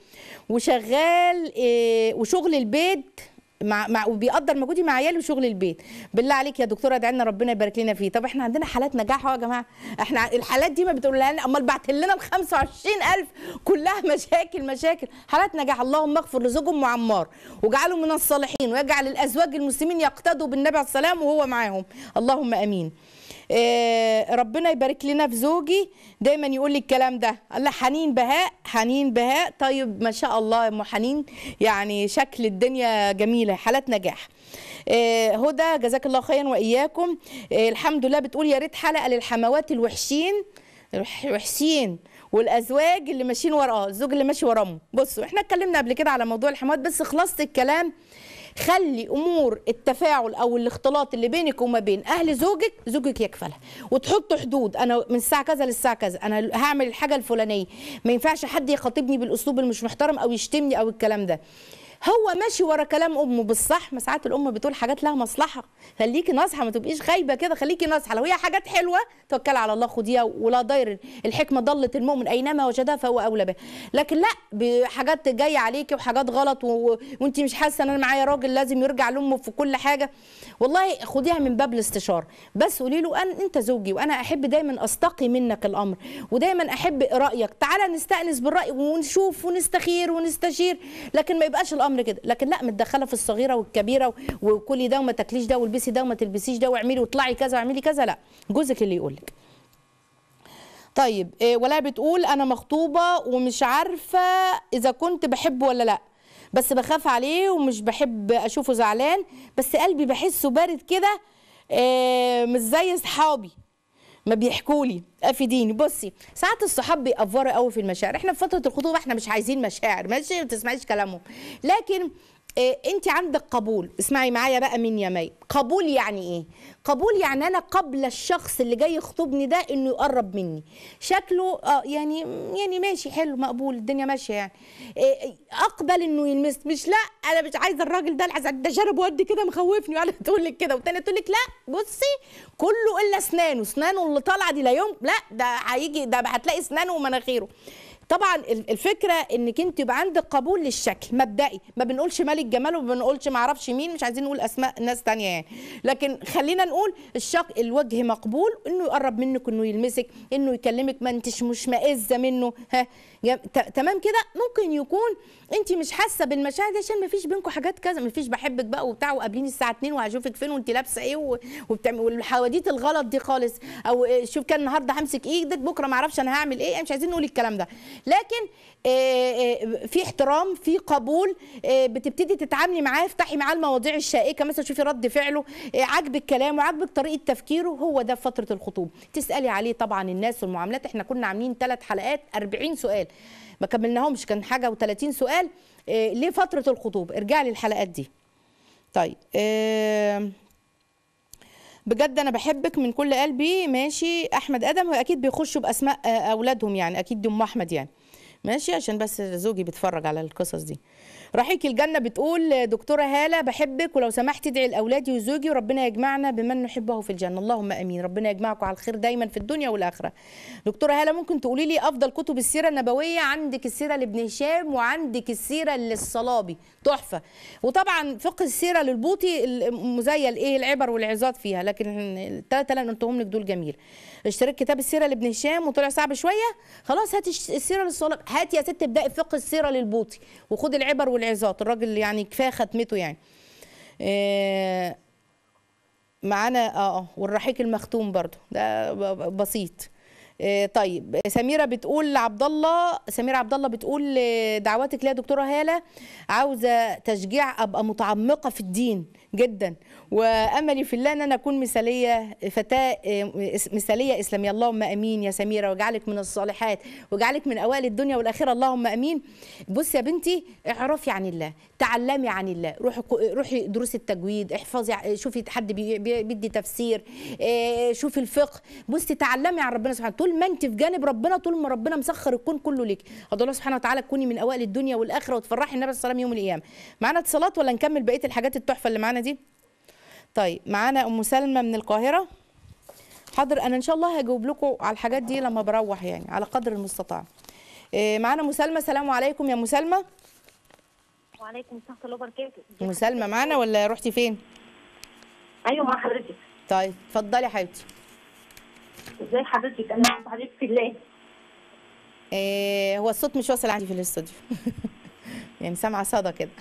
وشغال إيه وشغل البيت مع مع وبيقدر مجهودي مع عيالي وشغل البيت بالله عليك يا دكتوره ادعي لنا ربنا يبارك لنا فيه طب احنا عندنا حالات نجاح يا جماعه احنا الحالات دي ما بتقولها لنا امال بعت لنا ب 25000 كلها مشاكل مشاكل حالات نجاح اللهم اغفر لزوج ام عمار واجعله من الصالحين واجعل الازواج المسلمين يقتدوا بالنبي عليه الصلاه والسلام وهو معاهم اللهم امين آه، ربنا يبارك لنا في زوجي دايما يقول لي الكلام ده الله حنين بهاء حنين بهاء طيب ما شاء الله ام حنين يعني شكل الدنيا جميله حالات نجاح آه، هدى جزاك الله خيرا واياكم آه، الحمد لله بتقول يا ريت حلقه للحموات الوحشين وحشين والازواج اللي ماشيين وراه الزوج اللي ماشي وراه بصوا احنا اتكلمنا قبل كده على موضوع الحموات بس خلصت الكلام خلي امور التفاعل او الاختلاط اللي بينك وما بين اهل زوجك زوجك يكفلها وتحط حدود انا من الساعه كذا للساعه كذا انا هعمل الحاجه الفلانيه ما ينفعش حد يخاطبني بالاسلوب المش محترم او يشتمني او الكلام ده هو ماشي ورا كلام امه بالصح ما ساعات الام بتقول حاجات لها مصلحه خليكي ناصحه ما تبقيش غايبه كده خليكي ناصحه لو هي حاجات حلوه توكلي على الله خديها ولا ضير الحكمه ضلت المؤمن اينما وجدها فهو اولى بها لكن لا بحاجات جايه عليكي وحاجات غلط و... وانت مش حاسه ان انا معايا راجل لازم يرجع لامه في كل حاجه والله خديها من باب الاستشاره بس قولي له أن انت زوجي وانا احب دايما استقي منك الامر ودايما احب رايك تعالى نستانس بالراي ونشوف ونستخير ونستشير لكن ما يبقاش الامر الامر كده لكن لا متدخله في الصغيره والكبيره وكلي ده وما تاكليش ده والبسي ده وما تلبسيش ده واعملي واطلعي كذا واعملي كذا لا جوزك اللي يقول لك طيب آه، ولا بتقول انا مخطوبه ومش عارفه اذا كنت بحبه ولا لا بس بخاف عليه ومش بحب اشوفه زعلان بس قلبي بحسه بارد كده آه، مش زي اصحابي ما بيحكوا لي افيديني بصي ساعات الصحاب بيأفوروا قوي في المشاعر احنا في فتره الخطوبه احنا مش عايزين مشاعر ماشي ما تسمعيش كلامهم لكن إيه، انت عندك قبول اسمعي معايا بقى من يمي قبول يعني ايه قبول يعني انا قبل الشخص اللي جاي يخطبني ده انه يقرب مني شكله اه يعني يعني ماشي حلو مقبول الدنيا ماشيه يعني إيه, إيه، اقبل انه يلمس مش لا انا مش عايزه الراجل ده العسل ده شرب ودي كده مخوفني وانا تقول لك كده وتاني تقول لك لا بصي كله الا اسنانه اسنانه اللي طالعه دي لا يوم لا ده هيجي ده هتلاقي اسنانه ومناخيره طبعا الفكره انك انت يبقى عندك قبول للشكل مبدئي ما بنقولش ملك جمال وما بنقولش ما اعرفش مين مش عايزين نقول اسماء ناس ثانيه يعني لكن خلينا نقول الشق الوجه مقبول انه يقرب منك انه يلمسك انه يكلمك ما انتش مشمئزه منه ها تمام كده ممكن يكون انت مش حاسه بالمشاعر دي عشان ما فيش بينكم حاجات كذا ما فيش بحبك بقى وبتاع وقابليني الساعه 2 وهشوفك فين وانت لابسه ايه وبتعمل والحواديت الغلط دي خالص او شوف كان النهارده همسك ايدك بكره ما اعرفش انا هعمل ايه يعني مش عايزين نقول الكلام ده لكن آه، آه، في احترام في قبول آه، بتبتدي تتعاملي معاه افتحي معاه المواضيع الشائكه مثلا شوفي رد فعله عاجبك كلامه عاجبك طريقه تفكيره هو ده في فتره الخطوبه تسالي عليه طبعا الناس والمعاملات احنا كنا عاملين ثلاث حلقات 40 سؤال ما كملناهمش كان حاجه و30 سؤال آه، ليه فتره الخطوبه ارجع لي الحلقات دي طيب آه، بجد انا بحبك من كل قلبي ماشي احمد ادم واكيد بيخشوا باسماء آه، اولادهم يعني اكيد دي ام احمد يعني ماشي عشان بس زوجي بيتفرج على القصص دي رحيق الجنه بتقول دكتوره هاله بحبك ولو سمحت ادعي لاولادي وزوجي وربنا يجمعنا بمن نحبه في الجنه اللهم امين ربنا يجمعكم على الخير دايما في الدنيا والاخره دكتوره هاله ممكن تقولي لي افضل كتب السيره النبويه عندك السيره لابن هشام وعندك السيره للصلابي تحفه وطبعا فقه السيره للبوطي مزيل ايه العبر والعظات فيها لكن الثلاثه اللي قلتهم لك دول جميل اشتريت كتاب السيره لابن هشام وطلع صعب شويه خلاص هات السيره للصلاه هات يا ست ابداي فقه السيره للبوطي وخد العبر والعظات الراجل يعني كفايه ختمته يعني آه، معانا آه،, اه والرحيق المختوم برضو ده بسيط آه، طيب سميره بتقول لعبد الله سميره عبد الله بتقول دعواتك ليا دكتوره هاله عاوزه تشجيع ابقى متعمقه في الدين جدا واملي في الله ان انا اكون مثاليه فتاه آه، مثاليه اسلاميه اللهم امين يا سميره واجعلك من الصالحات واجعلك من اوائل الدنيا والاخره اللهم امين بص يا بنتي اعرفي عن الله تعلمي عن الله روحي روحي دروس التجويد احفظي شوفي حد بيدي تفسير آه، شوفي الفقه بصي تعلمي عن ربنا سبحانه طول ما انت في جانب ربنا طول ما ربنا مسخر الكون كله ليك الله سبحانه وتعالى تكوني من اوائل الدنيا والاخره وتفرحي النبي صلى الله عليه وسلم يوم القيامه معانا اتصالات ولا نكمل بقيه الحاجات التحفه اللي معانا دي طيب معانا ام سلمى من القاهره حاضر انا ان شاء الله هجاوب لكم على الحاجات دي لما بروح يعني على قدر المستطاع آه، معانا ام سلمى السلام عليكم يا ام سلمى وعليكم السلام ورحمه الله وبركاته ام سلمى معانا ولا رحتي فين ايوه مع حضرتك طيب اتفضلي يا حبيبتي ازي حضرتك انا حضرتك في الله آه، هو الصوت مش واصل عندي في الاستوديو يعني سامعه صدى كده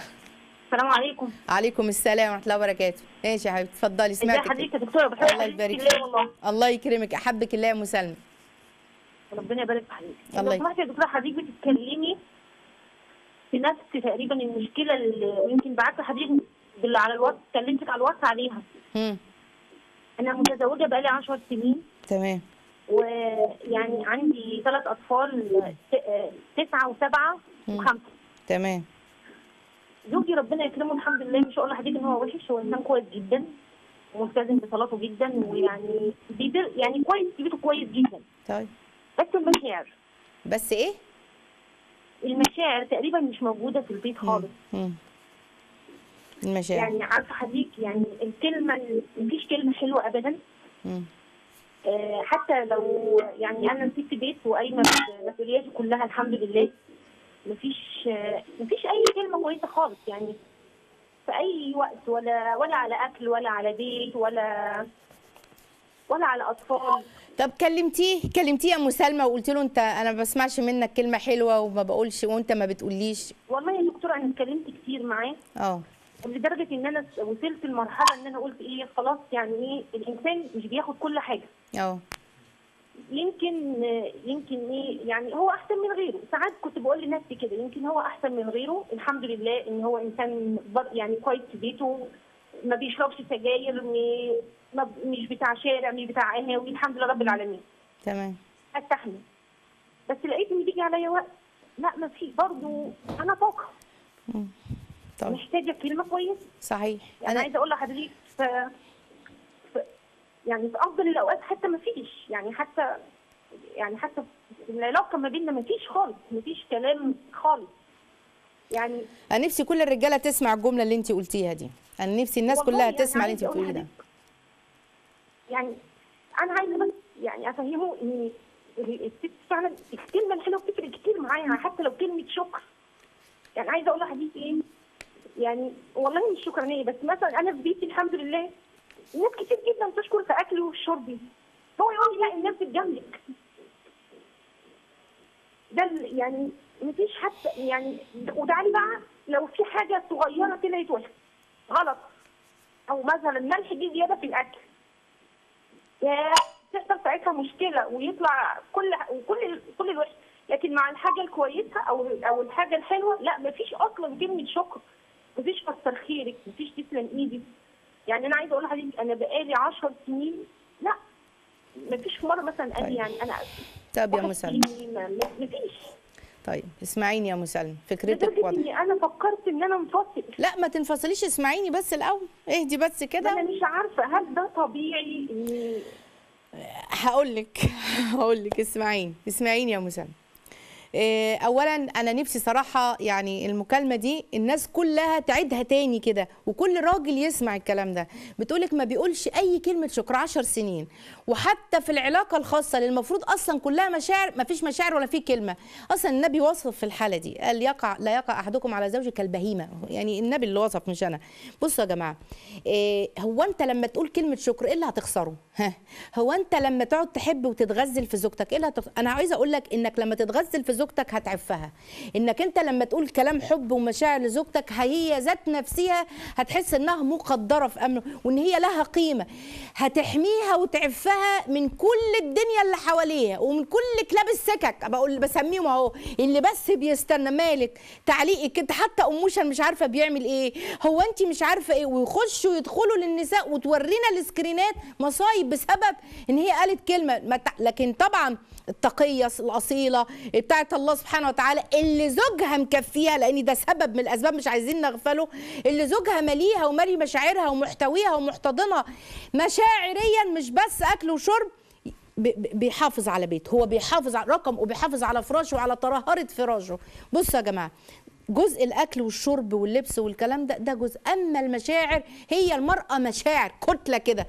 السلام عليكم عليكم السلام ورحمه الله وبركاته ماشي يا حبيبتي اتفضلي اسمعي ازي حضرتك يا دكتوره بحب الله يبارك فيك والله الله يكرمك احبك الله يا ام سلمى ربنا يبارك في حضرتك الله يبارك يا دكتوره حضرتك بتتكلمي في نفس تقريبا المشكله اللي يمكن بعت لحضرتك على الواتس كلمتك على الواتس عليها امم انا متزوجه بقالي 10 سنين تمام ويعني عندي ثلاث اطفال تسعه وسبعه وخمسه تمام زوجي ربنا يكرمه الحمد لله مش هقول لحضرتك ان هو وحش هو انسان كويس جدا وملتزم بصلاته جدا ويعني يعني كويس في بيته كويس جدا طيب بس المشاعر بس ايه؟ المشاعر تقريبا مش موجوده في البيت خالص مم. المشاعر يعني عارفه حضرتك يعني الكلمه مفيش كلمه حلوه ابدا آه، حتى لو يعني انا نسيت بيت وقايمه بمسؤولياتي كلها الحمد لله مفيش مفيش اي كلمه كويسه خالص يعني في اي وقت ولا ولا على اكل ولا على بيت ولا ولا على اطفال طب كلمتيه كلمتيه يا ام سلمى وقلت له انت انا ما بسمعش منك كلمه حلوه وما بقولش وانت ما بتقوليش والله يا دكتوره انا اتكلمت كتير معاه اه لدرجه ان انا وصلت لمرحله ان انا قلت ايه خلاص يعني ايه الانسان مش بياخد كل حاجه اه يمكن يمكن ايه يعني هو احسن من غيره ساعات كنت بقول لنفسي كده يمكن هو احسن من غيره الحمد لله ان هو انسان يعني كويس في بيته ما بيشربش سجاير مش بتاع شارع مش بتاع قهاوي الحمد لله رب العالمين تمام استحمل بس لقيت ان بيجي عليا وقت لا ما في برضه انا بكره طيب. محتاجه كلمه كويسه صحيح يعني انا عايزه اقول لحضرتك يعني في افضل الاوقات حتى ما فيش يعني حتى يعني حتى العلاقه ما بيننا ما فيش خالص ما فيش كلام خالص يعني انا نفسي كل الرجاله تسمع الجمله اللي انت قلتيها دي انا نفسي الناس كلها يعني تسمع اللي انت بتقوليه ده يعني انا عايزه بس يعني افهمه ان الست فعلا الكلمه الحلوه بتفرق كتير معاها حتى لو كلمه شكر يعني عايزه اقول لحضرتك ايه يعني والله مش شكرانيه بس مثلا انا في بيتي الحمد لله ناس كتير جدا تشكر في اكلي وفي شربي هو يقول لي لا الناس بتجاملك ده يعني مفيش حتى يعني وتعالي بقى لو في حاجه صغيره كده يتوهم غلط او مثلا ملح جه زياده في الاكل يا تحصل ساعتها مشكله ويطلع كل وكل كل الوحش لكن مع الحاجه الكويسه او او الحاجه الحلوه لا مفيش اصلا كلمه شكر مفيش كتر خيرك مفيش تسلم ايدي يعني انا عايزه اقول لحضرتك انا بقالي 10 سنين لا ما فيش مره مثلا قال لي طيب. يعني انا طب يا مسلم مفيش طيب اسمعيني يا مسلم فكرتك واضحه اني انا فكرت ان انا انفصل لا ما تنفصليش اسمعيني بس الاول اهدي بس كده انا مش عارفه هل ده طبيعي هقول لك هقول لك اسمعيني اسمعيني يا مسلم آه، اولا انا نفسي صراحه يعني المكالمه دي الناس كلها تعيدها تاني كده وكل راجل يسمع الكلام ده بتقولك ما بيقولش اي كلمه شكر 10 سنين وحتى في العلاقه الخاصه اللي المفروض اصلا كلها مشاعر ما فيش مشاعر ولا في كلمه اصلا النبي وصف في الحاله دي قال يقع لا يقع احدكم على زوجك كالبهيمه يعني النبي اللي وصف مش انا بصوا يا جماعه إيه هو انت لما تقول كلمه شكر ايه اللي هتخسره ها هو انت لما تقعد تحب وتتغزل في زوجتك ايه اللي هتخسره؟ انا عايزه اقول لك انك لما تتغزل في زوجتك زوجتك هتعفها انك انت لما تقول كلام حب ومشاعر لزوجتك هي ذات نفسها هتحس انها مقدره في امنه وان هي لها قيمه هتحميها وتعفها من كل الدنيا اللي حواليها ومن كل كلاب السكك بقول بسميهم اهو اللي بس بيستنى مالك تعليقك انت حتى اموشن مش عارفه بيعمل ايه هو انت مش عارفه ايه ويخشوا يدخلوا للنساء وتورينا السكرينات مصايب بسبب ان هي قالت كلمه لكن طبعا التقيه الاصيله بتاعت الله سبحانه وتعالى اللي زوجها مكفيها لان ده سبب من الاسباب مش عايزين نغفله اللي زوجها ماليها ومالي مشاعرها ومحتويها ومحتضنها مشاعريا مش بس اكل وشرب بيحافظ على بيته هو بيحافظ على رقم وبيحافظ على فراشه وعلى طهاره فراشه بصوا يا جماعه جزء الاكل والشرب واللبس والكلام ده ده جزء اما المشاعر هي المراه مشاعر كتله كده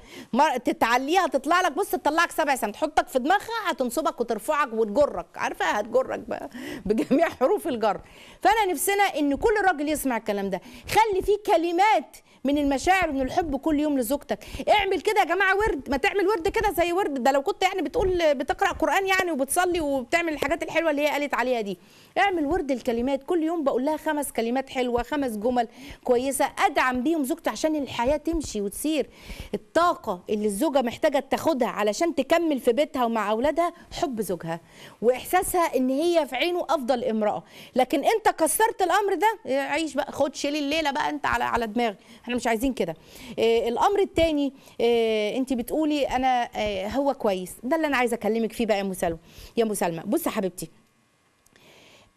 تتعليها تطلع لك بص تطلعك سبع سنين تحطك في دماغها هتنصبك وترفعك وتجرك عارفه هتجرك بقى بجميع حروف الجر فانا نفسنا ان كل راجل يسمع الكلام ده خلي فيه كلمات من المشاعر من الحب كل يوم لزوجتك اعمل كده يا جماعه ورد ما تعمل ورد كده زي ورد ده لو كنت يعني بتقول بتقرا قران يعني وبتصلي وبتعمل الحاجات الحلوه اللي هي قالت عليها دي اعمل ورد الكلمات كل يوم بقول لها خمس كلمات حلوه خمس جمل كويسه ادعم بيهم زوجتي عشان الحياه تمشي وتصير الطاقه اللي الزوجه محتاجه تاخدها علشان تكمل في بيتها ومع اولادها حب زوجها واحساسها ان هي في عينه افضل امراه لكن انت كسرت الامر ده إيه، عيش بقى خد شيل الليله بقى انت على على دماغي احنا مش عايزين كده إيه، الامر الثاني إيه، انت بتقولي انا هو كويس ده اللي انا عايزه اكلمك فيه بقى يا مسلمه يا مسلمه بصي يا حبيبتي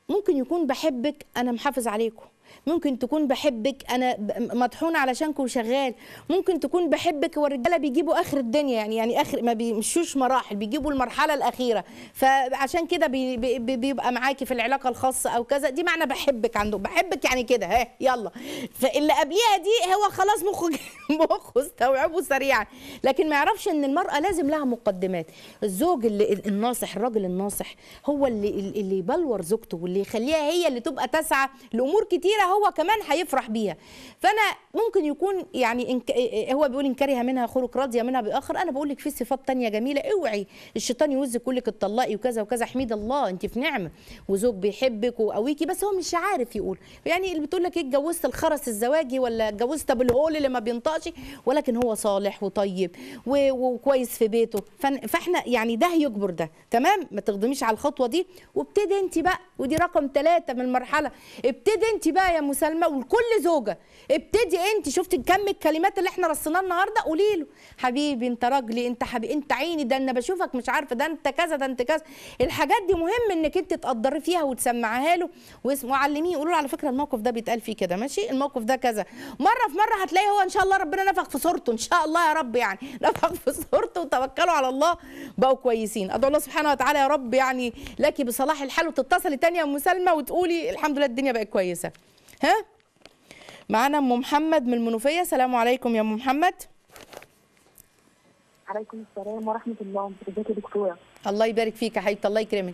ممكن يكون بحبك انا محافظ عليكم ممكن تكون بحبك انا مطحون علشانك وشغال ممكن تكون بحبك والرجاله بيجيبوا اخر الدنيا يعني يعني اخر ما بيمشوش مراحل بيجيبوا المرحله الاخيره فعشان كده بي بي بيبقى معاكي في العلاقه الخاصه او كذا دي معنى بحبك عنده بحبك يعني كده ها يلا فاللي قبليها دي هو خلاص مخه مخه استوعبه سريعا لكن ما يعرفش ان المراه لازم لها مقدمات الزوج اللي الناصح الراجل الناصح هو اللي اللي يبلور زوجته واللي يخليها هي اللي تبقى تسعى لامور كتيره هو هو كمان هيفرح بيها فانا ممكن يكون يعني إنك... هو بيقول ان كره منها خلق راضيه منها باخر انا بقول لك في صفات تانية جميله اوعي الشيطان يوز كلك لك اتطلقي وكذا وكذا حميد الله انت في نعمه وزوج بيحبك وقويكي بس هو مش عارف يقول يعني اللي بتقول لك ايه اتجوزت الخرس الزواجي ولا اتجوزت بالهول اللي ما بينطقش ولكن هو صالح وطيب و... وكويس في بيته فاحنا يعني ده يجبر ده تمام ما تخدميش على الخطوه دي وابتدي انت بقى ودي رقم ثلاثة من المرحله ابتدي انت بقى يا مسالمه ولكل زوجه ابتدي انت شفت كم الكلمات اللي احنا رصيناها النهارده قولي له حبيبي انت راجلي انت حبيبي انت عيني ده انا بشوفك مش عارفه ده انت كذا ده انت كذا الحاجات دي مهم انك انت تقدري فيها وتسمعها له وعلميه قولوا له على فكره الموقف ده بيتقال فيه كده ماشي الموقف ده كذا مره في مره هتلاقي هو ان شاء الله ربنا نفخ في صورته ان شاء الله يا رب يعني نفخ في صورته وتوكلوا على الله بقوا كويسين ادعو الله سبحانه وتعالى يا رب يعني لك بصلاح الحال وتتصلي ثانيه يا ام سلمى وتقولي الحمد لله الدنيا بقت كويسه ها معانا ام محمد من المنوفيه سلام عليكم يا ام محمد عليكم السلام ورحمه الله ازيك يا دكتوره الله يبارك فيك يا حبيبتي الله يكرمك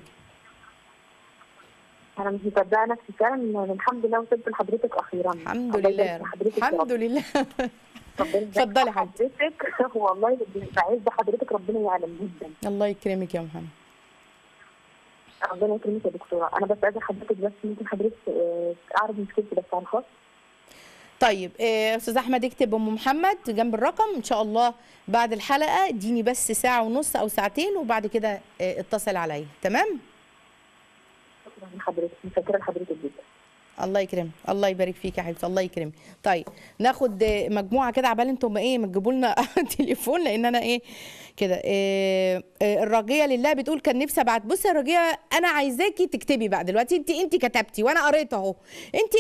انا مش مصدقه نفسي فعلا الحمد لله وصلت لحضرتك اخيرا الحمد لله الحمد لله اتفضلي حضرتك والله بنستعيذ بحضرتك ربنا يعلم جدا الله يكرمك يا محمد ربنا يكرمك يا دكتوره انا بس عايزه حضرتك بس ممكن حضرتك اعرض مشكلتي بس على الخاص طيب آه، استاذ احمد اكتب ام محمد جنب الرقم ان شاء الله بعد الحلقه اديني بس ساعه ونص او ساعتين وبعد كده آه، اتصل عليا تمام شكرا لحضرتك شكرا لحضرتك جدا الله يكرمك الله يبارك فيك يا حبيبتي الله يكرمك طيب ناخد مجموعه كده عبال انتم ايه ما تجيبوا لنا تليفون لان انا ايه كده إيه الرجيه لله بتقول كان نفسي ابعت بصي يا راجية انا عايزاكي تكتبي بقى دلوقتي انت انت كتبتي وانا قريت اهو انت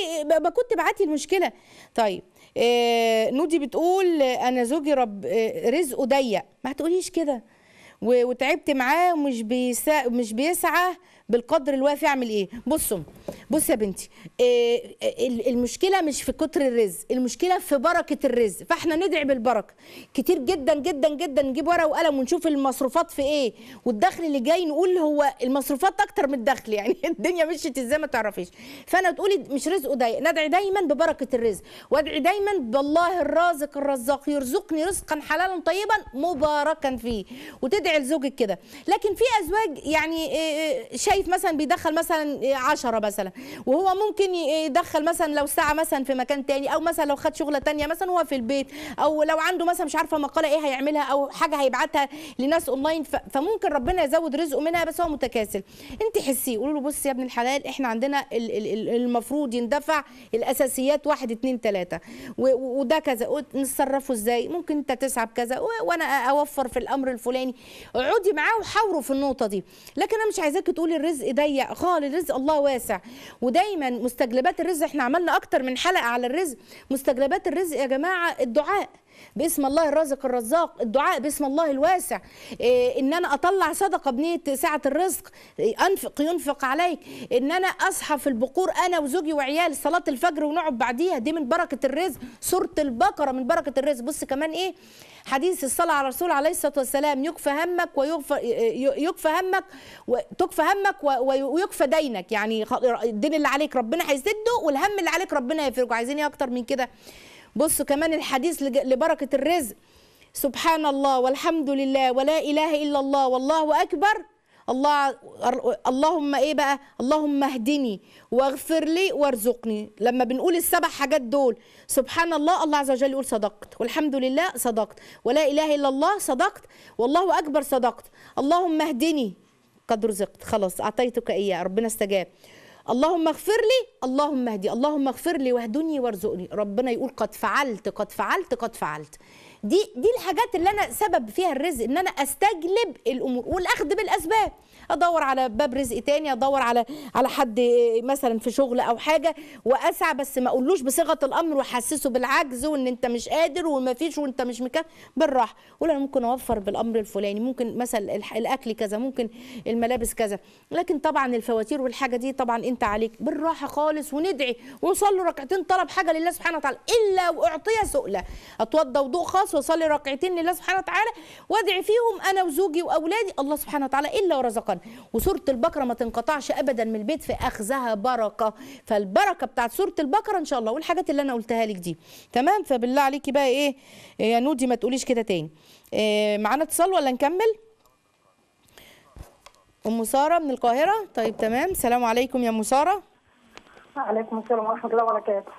ما كنت بعتي المشكله طيب إيه نودي بتقول انا زوجي رب آه، رزقه ضيق ما تقوليش كده وتعبت معاه ومش بيسعى, مش بيسعى بالقدر الوافي اعمل ايه بصوا بص يا بنتي إيه المشكله مش في كتر الرزق المشكله في بركه الرزق فاحنا ندعي بالبركه كتير جدا جدا جدا نجيب ورقه وقلم ونشوف المصروفات في ايه والدخل اللي جاي نقول هو المصروفات اكتر من الدخل يعني الدنيا مشيت ازاي ما تعرفيش فانا تقولي مش رزقه ضيق ندعي دايما ببركه الرزق وادعي دايما بالله الرازق الرزاق يرزقني رزقا حلالا طيبا مباركا فيه وتدعي لزوجك كده لكن في ازواج يعني إيه شايف مثلا بيدخل مثلا 10 مثلا وهو ممكن يدخل مثلا لو ساعه مثلا في مكان تاني او مثلا لو خد شغله تانية مثلا هو في البيت او لو عنده مثلا مش عارفه مقاله ايه هيعملها او حاجه هيبعتها لناس اونلاين فممكن ربنا يزود رزقه منها بس هو متكاسل انت حسيه قولوا له بص يا ابن الحلال احنا عندنا المفروض يندفع الاساسيات واحد اثنين ثلاثه وده كذا نتصرفه ازاي ممكن انت تسعى بكذا وانا اوفر في الامر الفلاني اقعدي معاه وحاوره في النقطه دي لكن انا مش عايزاك تقولي الرزق ضيق خالص آه، رزق الله واسع ودايما مستجلبات الرزق احنا عملنا اكتر من حلقه على الرزق مستجلبات الرزق يا جماعه الدعاء باسم الله الرازق الرزاق الدعاء باسم الله الواسع إيه، ان انا اطلع صدقه بنيه سعه الرزق إيه، انفق ينفق عليك ان انا اصحى في البقور انا وزوجي وعيالي صلاه الفجر ونقعد بعديها دي من بركه الرزق سوره البقره من بركه الرزق بص كمان ايه حديث الصلاه على الرسول عليه الصلاه والسلام يكفى همك ويكفى إيه، يكفى همك تكفى همك ويكفى دينك يعني الدين اللي عليك ربنا هيسده والهم اللي عليك ربنا يفرجه عايزين ايه اكتر من كده بصوا كمان الحديث لبركة الرزق سبحان الله والحمد لله ولا إله إلا الله والله أكبر الله اللهم ايه بقى اللهم اهدني واغفر لي وارزقني لما بنقول السبع حاجات دول سبحان الله الله عز وجل يقول صدقت والحمد لله صدقت ولا اله الا الله صدقت والله اكبر صدقت اللهم اهدني قد رزقت خلاص اعطيتك اياه ربنا استجاب اللهم اغفر لي اللهم اهدي اللهم اغفر لي واهدني وارزقني ربنا يقول قد فعلت قد فعلت قد فعلت دي دي الحاجات اللي انا سبب فيها الرزق ان انا استجلب الامور والاخذ بالاسباب ادور على باب رزق تاني ادور على على حد مثلا في شغل او حاجه واسعى بس ما اقولوش بصيغه الامر واحسسه بالعجز وان انت مش قادر وما فيش وانت مش مكان بالراحه ولا انا ممكن اوفر بالامر الفلاني ممكن مثلا الاكل كذا ممكن الملابس كذا لكن طبعا الفواتير والحاجه دي طبعا انت عليك بالراحه خالص وندعي وصلوا ركعتين طلب حاجه لله سبحانه وتعالى الا واعطيها سؤله اتوضى وضوء خاص واصلي ركعتين لله سبحانه وتعالى وادعي فيهم انا وزوجي واولادي الله سبحانه وتعالى الا ورزقنا وسوره البقره ما تنقطعش ابدا من البيت في اخذها بركه فالبركه بتاعت سوره البقره ان شاء الله والحاجات اللي انا قلتها لك دي تمام فبالله عليكي بقى ايه, إيه يا نودي ما تقوليش كده تاني إيه معانا اتصال ولا نكمل ام ساره من القاهره طيب تمام السلام عليكم يا ام ساره وعليكم السلام ورحمه الله وبركاته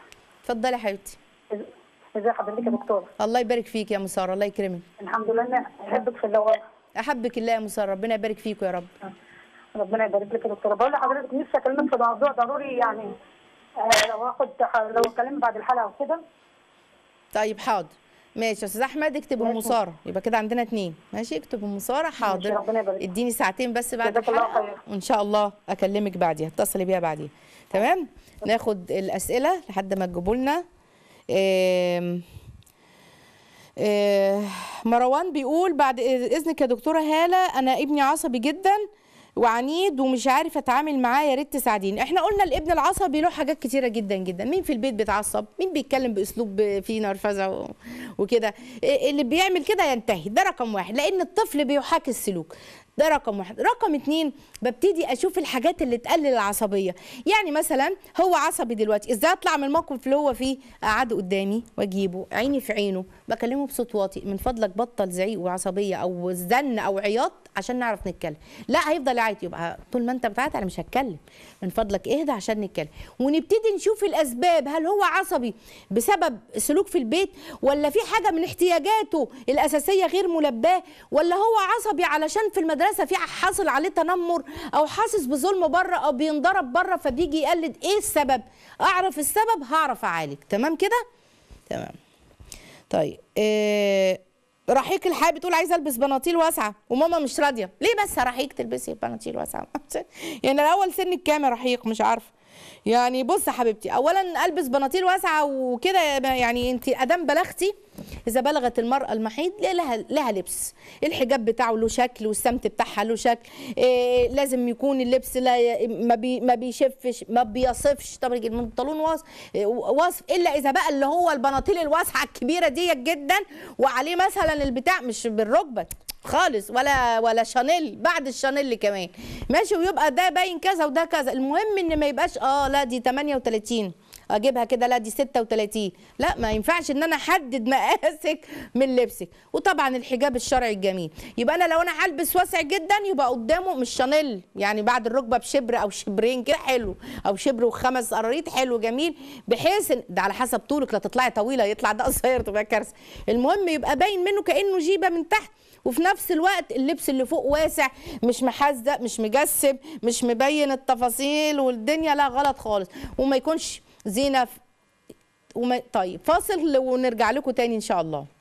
اتفضلي يا حبيبتي ازي حضرتك يا دكتور الله يبارك فيك يا مسار الله يكرمك الحمد لله انا احبك في الله احبك الله يا مسار ربنا يبارك فيك يا رب ربنا يبارك لك يا دكتوره بقول لحضرتك نفسي اكلمك في موضوع ضروري يعني آه، لو اخد لو اتكلمنا بعد الحلقه وكده طيب حاضر ماشي يا استاذ احمد اكتب ام ساره يبقى كده عندنا اتنين ماشي اكتب ام ساره حاضر اديني ساعتين بس بعد الحلقه وان شاء الله اكلمك بعديها اتصلي بيها بعديها تمام ناخد الاسئله لحد ما تجيبوا لنا آه، مروان بيقول بعد اذنك يا دكتوره هاله انا ابني عصبي جدا وعنيد ومش عارف اتعامل معاه يا ريت تساعديني احنا قلنا الابن العصبي له حاجات كتيره جدا جدا مين في البيت بيتعصب مين بيتكلم باسلوب فيه نرفزه وكده اللي بيعمل كده ينتهي ده رقم واحد لان الطفل بيحاكي السلوك ده رقم واحد رقم اتنين ببتدي اشوف الحاجات اللي تقلل العصبيه يعني مثلا هو عصبي دلوقتي ازاي اطلع من الموقف اللي هو فيه قعد قدامي واجيبه عيني في عينه بكلمه بصوت واطي من فضلك بطل زعيق وعصبيه او زن او عياط عشان نعرف نتكلم لا هيفضل يعيط يبقى طول ما انت بتعيط انا مش هتكلم من فضلك اهدى عشان نتكلم ونبتدي نشوف الاسباب هل هو عصبي بسبب سلوك في البيت ولا في حاجه من احتياجاته الاساسيه غير ملباه ولا هو عصبي علشان في المدرسه المدرسه في حاصل عليه تنمر او حاسس بظلم بره او بينضرب بره فبيجي يقلد ايه السبب اعرف السبب هعرف اعالج تمام كده تمام طيب إيه رحيق الحياة بتقول عايزه البس بناطيل واسعه وماما مش راضيه ليه بس رحيق تلبسي بناطيل واسعه يعني الاول سن الكام رحيق مش عارفه يعني بص حبيبتي اولا البس بناطيل واسعه وكده يعني انت ادام بلغتي اذا بلغت المراه المحيض لها لها لبس الحجاب بتاعه له شكل والسمت بتاعها له شكل إيه لازم يكون اللبس لا ما بي ما بيشفش ما بيصفش طب البنطلون وصف, وصف الا اذا بقى اللي هو البناطيل الواسعه الكبيره ديت جدا وعليه مثلا البتاع مش بالركبه خالص ولا ولا شانيل بعد الشانيل كمان ماشي ويبقى ده باين كذا وده كذا المهم ان ما يبقاش اه لا دي 38 اجيبها كده لا دي 36 لا ما ينفعش ان انا احدد مقاسك من لبسك وطبعا الحجاب الشرعي الجميل يبقى انا لو انا هلبس واسع جدا يبقى قدامه مش شانيل يعني بعد الركبه بشبر او شبرين كده حلو او شبر وخمس قراريط حلو جميل بحيث إن ده على حسب طولك لا تطلعي طويله يطلع ده قصير تبقى كارثه المهم يبقى باين منه كانه جيبه من تحت وفي نفس الوقت اللبس اللي فوق واسع مش محزق مش مجسم مش مبين التفاصيل والدنيا لا غلط خالص وما يكونش زينه وما... طيب فاصل ونرجع لكم تاني ان شاء الله